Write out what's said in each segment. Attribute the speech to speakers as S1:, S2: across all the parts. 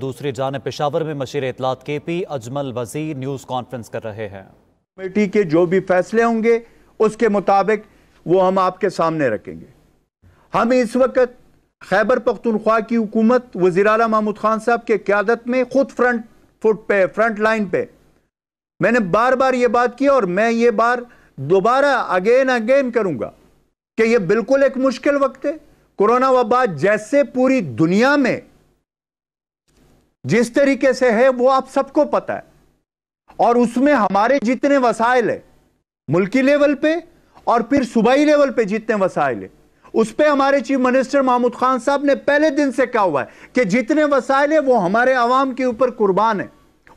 S1: दूसरी जान पेशावर में मशीर इतलात के पी अजमल वजीर न्यूज़ कॉन्फ्रेंस कर रहे हैं कमेटी के जो भी फैसले होंगे उसके मुताबिक वो हम आपके सामने रखेंगे हम इस वक्त खैबर पख्तनख्वा की हुकूमत वजीर अला महमूद खान साहब के क्यादत में खुद फ्रंट फुट पे फ्रंट लाइन पे मैंने बार बार ये बात की और मैं ये बार दोबारा अगेन अगेन करूंगा कि यह बिल्कुल एक मुश्किल वक्त है कोरोना वबा जैसे पूरी दुनिया में जिस तरीके से है वो आप सबको पता है और उसमें हमारे जितने वसायल है मुल्की लेवल पे और फिर सूबाई लेवल पे जितने वसायल है उस पर हमारे चीफ मिनिस्टर महमूद खान साहब ने पहले दिन से क्या हुआ है कि जितने वसायल है वो हमारे आवाम के ऊपर कुर्बान है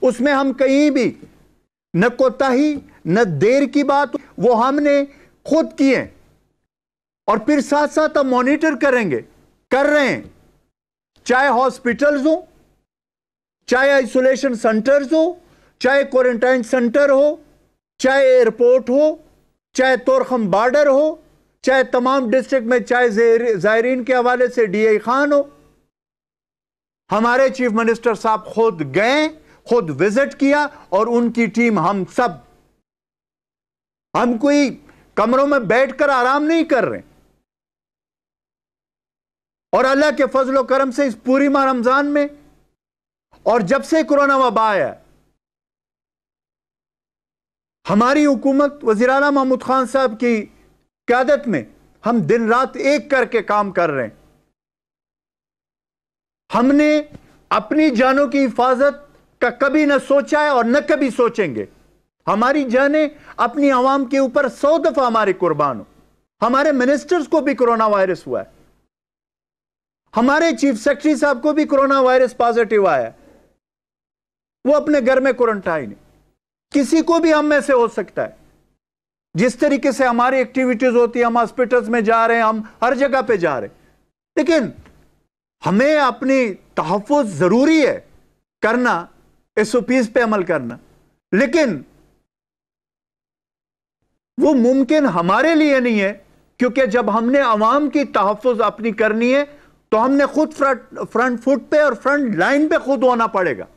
S1: उसमें हम कहीं भी न कोताही न देर की बात वो हमने खुद किए और फिर साथ साथ हम मॉनिटर करेंगे कर रहे हैं चाहे हॉस्पिटल्स हों चाहे आइसोलेशन सेंटर्स हो चाहे क्वारंटाइन सेंटर हो चाहे एयरपोर्ट हो चाहे तोरखम बॉर्डर हो चाहे तमाम डिस्ट्रिक्ट में चाहे जायरीन के हवाले से डीए खान हो हमारे चीफ मिनिस्टर साहब खुद गए खुद विजिट किया और उनकी टीम हम सब हम कोई कमरों में बैठकर आराम नहीं कर रहे और अल्लाह के फजलो करम से इस पूरी माह रमजान में और जब से कोरोना वबा आया हमारी हुकूमत वजीराना महमूद खान साहब की क्यादत में हम दिन रात एक करके काम कर रहे हैं हमने अपनी जानों की हिफाजत का कभी ना सोचा है और न कभी सोचेंगे हमारी जाने अपनी आवाम के ऊपर सौ दफा हमारे कुर्बान हो हमारे मिनिस्टर्स को भी कोरोना वायरस हुआ है हमारे चीफ सेक्रेटरी साहब को भी कोरोना वायरस पॉजिटिव आया है वो अपने घर में क्वारंटाइन है किसी को भी हम में से हो सकता है जिस तरीके से हमारी एक्टिविटीज होती है हम हॉस्पिटल्स में जा रहे हैं हम हर जगह पे जा रहे हैं लेकिन हमें अपनी तहफ़ ज़रूरी है करना एस ओ पीज पे अमल करना लेकिन वो मुमकिन हमारे लिए नहीं है क्योंकि जब हमने आवाम की तहफ़ अपनी करनी है तो हमने खुद फ्रंट फ्रंट फुट पे और फ्रंट लाइन पे खुद होना पड़ेगा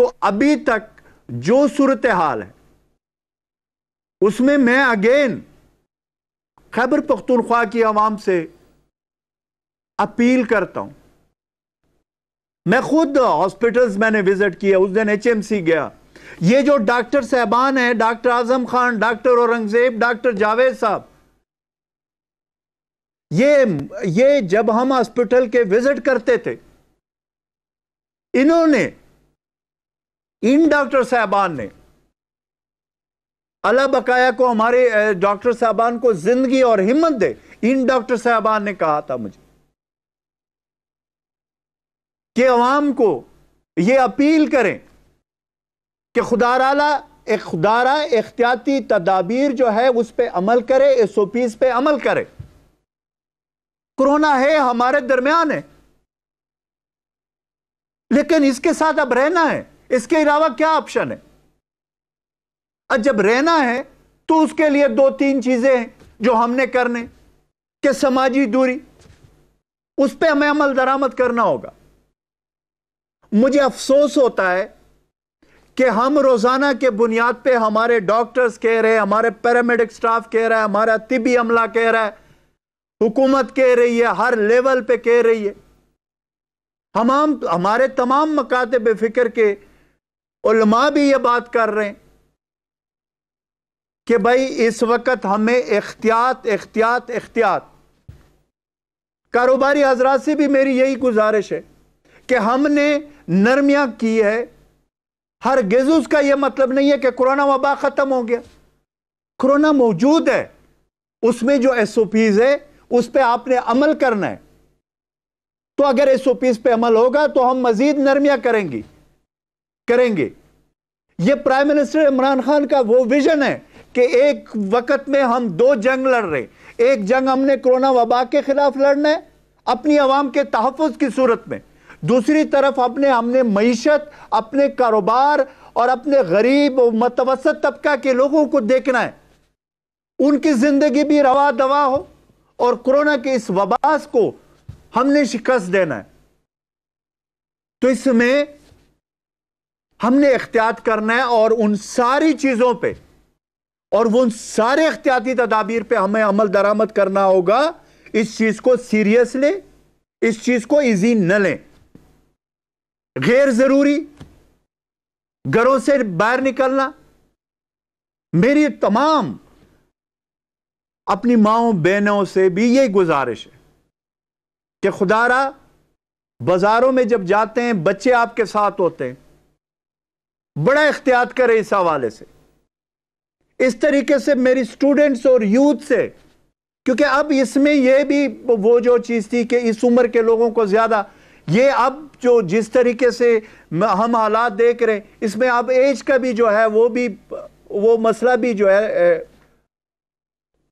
S1: तो अभी तक जो सूरत हाल है उसमें मैं अगेन खैबर पख्तूनख्वा की आवाम से अपील करता हूं मैं खुद हॉस्पिटल्स मैंने विजिट किया उस दिन एचएमसी गया ये जो डॉक्टर साहबान है doctor Azam Khan doctor Aurangzeb doctor Javed साहब ये ये जब हम हॉस्पिटल के विजिट करते थे इन्होंने इन डॉक्टर साहबान ने अला बकाया को हमारे डॉक्टर साहबान को जिंदगी और हिम्मत दे इन डॉक्टर साहबान ने कहा था मुझे कि अवाम को यह अपील करें कि खुदाराला एक खुदारा एहतियाती तदाबीर जो है उस पर अमल करे एस ओ पीज पे अमल करे कोरोना है हमारे दरमियान है लेकिन इसके साथ अब रहना है इसके अलावा क्या ऑप्शन है अब जब रहना है तो उसके लिए दो तीन चीजें हैं जो हमने करने के समाजी दूरी उस पर हमें अमल दरामद करना होगा मुझे अफसोस होता है कि हम रोज़ाना के बुनियाद पे हमारे डॉक्टर्स कह रहे हैं हमारे पैरामेडिक स्टाफ कह रहा है हमारा तिबी अमला कह रहा है हुकूमत कह रही है हर लेवल पे कह रही है हम हमारे तमाम मकाते बेफिक्र के उलमा भी ये बात कर रहे हैं कि भाई इस वक्त हमें एहतियात एहतियात एहतियात कारोबारी हजरा से भी मेरी यही गुजारिश है कि हमने नरमिया की है हर गेजुज का यह मतलब नहीं है कि कोरोना वबा ख़त्म हो गया कोरोना मौजूद है उसमें जो एस ओ पीज है उस पर आपने अमल करना है तो अगर एस ओ पीज पर अमल होगा तो हम मजीद नरमिया करेंगी करेंगे ये प्राइम मिनिस्टर इमरान खान का वो विजन है कि एक वक्त में हम दो जंग लड़ रहे एक जंग हमने कोरोना वबा के खिलाफ लड़ना है अपनी आवाम के तहफ़ की सूरत में दूसरी तरफ अपने हमने मीशत अपने कारोबार और अपने गरीब और मतवसत तबका के लोगों को देखना है उनकी ज़िंदगी भी रवा दवा हो और कोरोना के इस वबास को हमने शिकस्त देना है तो इसमें हमने एहतियात करना है और उन सारी चीज़ों पे और वो उन सारे एहतियाती तदाबीर पे हमें अमल दरामद करना होगा इस चीज़ को सीरियस ले इस चीज़ को ईजी न लें गैर ज़रूरी घरों से बाहर निकलना मेरी तमाम अपनी माओ बहनों से भी यही गुजारिश है कि खुदारा बाज़ारों में जब जाते हैं बच्चे आपके साथ होते हैं बड़ा एहतियात करें इस हवाले से इस तरीके से मेरी स्टूडेंट्स और यूथ से क्योंकि अब इसमें यह भी वो जो चीज़ थी कि इस उम्र के लोगों को ज़्यादा ये अब जो जिस तरीके से हम हालात देख रहे हैं इसमें अब एज का भी जो है वो भी वो मसला भी जो है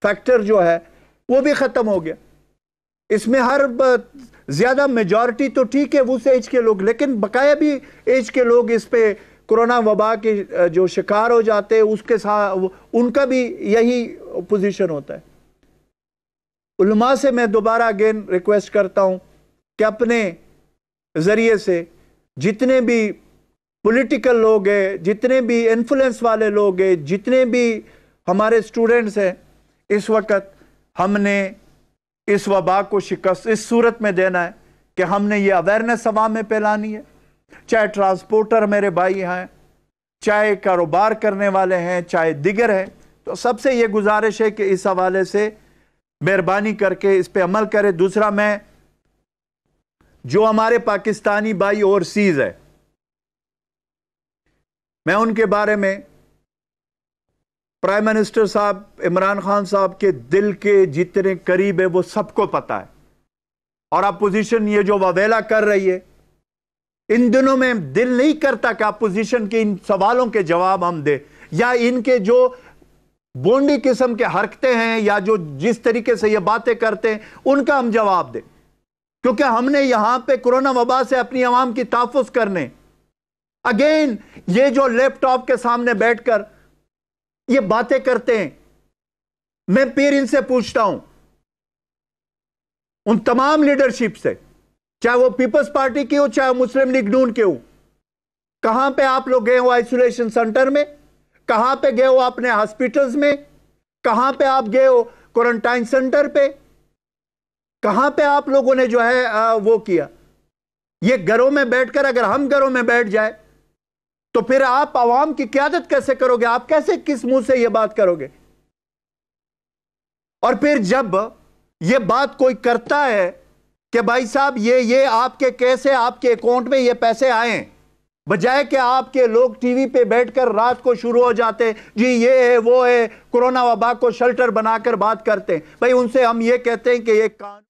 S1: फैक्टर जो है वो भी ख़त्म हो गया इसमें हर ज़्यादा मेजॉरिटी तो ठीक है उस एज के लोग लेकिन बकाया भी एज के लोग इस पर कोरोना वबा के जो शिकार हो जाते हैं उसके साथ उनका भी यही पोजीशन होता है उलमा से मैं दोबारा अगेन रिक्वेस्ट करता हूं कि अपने ज़रिए से जितने भी पॉलिटिकल लोग हैं जितने भी इन्फ्लुएंस वाले लोग हैं जितने भी हमारे स्टूडेंट्स हैं इस वक्त हमने इस वबा को शिकस्त इस सूरत में देना है कि हमने ये अवेयरनेस हवा में फैलानी है चाहे ट्रांसपोर्टर मेरे भाई हैं चाहे कारोबार करने वाले हैं चाहे दिगर हैं तो सबसे ये गुजारिश है कि इस हवाले से मेहरबानी करके इस पर अमल करें दूसरा मैं जो हमारे पाकिस्तानी भाई ओवरसीज़ है मैं उनके बारे में प्राइम मिनिस्टर साहब इमरान खान साहब के दिल के जितने करीब है वो सबको पता है और अपोजिशन ये जो ववेला कर रही है इन दिनों में दिल नहीं करता कि अपोजिशन के इन सवालों के जवाब हम दें या इनके जो बोंडी किस्म के हरकते हैं या जो जिस तरीके से ये बातें करते हैं उनका हम जवाब दें क्योंकि हमने यहां पे कोरोना वबा से अपनी आवाम की तहफुज करने अगेन ये जो लैपटॉप के सामने बैठकर ये बातें करते हैं मैं फिर इनसे पूछता हूं उन तमाम लीडरशिप से चाहे वो पीपल्स पार्टी की हो चाहे मुस्लिम लीग नून के हो कहां पे आप लोग गए हो आइसोलेशन सेंटर में कहां पे गए हो अपने हॉस्पिटल्स में कहां पे आप गए हो क्वारंटाइन सेंटर पे कहां पे आप लोगों ने जो है आ, वो किया ये घरों में बैठकर अगर हम घरों में बैठ जाए तो फिर आप आवाम की क्यादत कैसे करोगे आप कैसे किस मुंह से ये बात करोगे और फिर जब ये बात कोई करता है कि भाई साहब ये ये आपके कैसे आपके अकाउंट में ये पैसे आए बजाय के आपके लोग टीवी पे बैठकर रात को शुरू हो जाते जी ये है वो है कोरोना वबा को शेल्टर बनाकर बात करते भाई उनसे हम ये कहते हैं कि ये कान